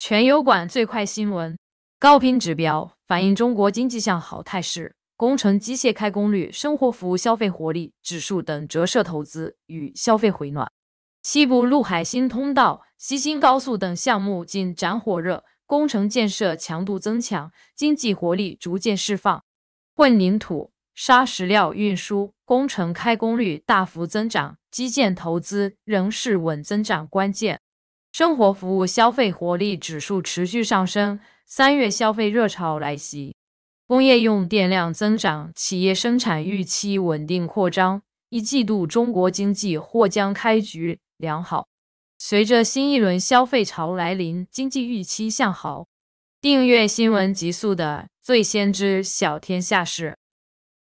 全油管最快新闻：高频指标反映中国经济向好态势，工程机械开工率、生活服务消费活力指数等折射投资与消费回暖。西部陆海新通道、西新高速等项目进展火热，工程建设强度增强，经济活力逐渐释放。混凝土、砂石料运输工程开工率大幅增长，基建投资仍是稳增长关键。生活服务消费活力指数持续上升，三月消费热潮来袭，工业用电量增长，企业生产预期稳定扩张，一季度中国经济或将开局良好。随着新一轮消费潮来临，经济预期向好。订阅新闻极速的，最先知晓天下事。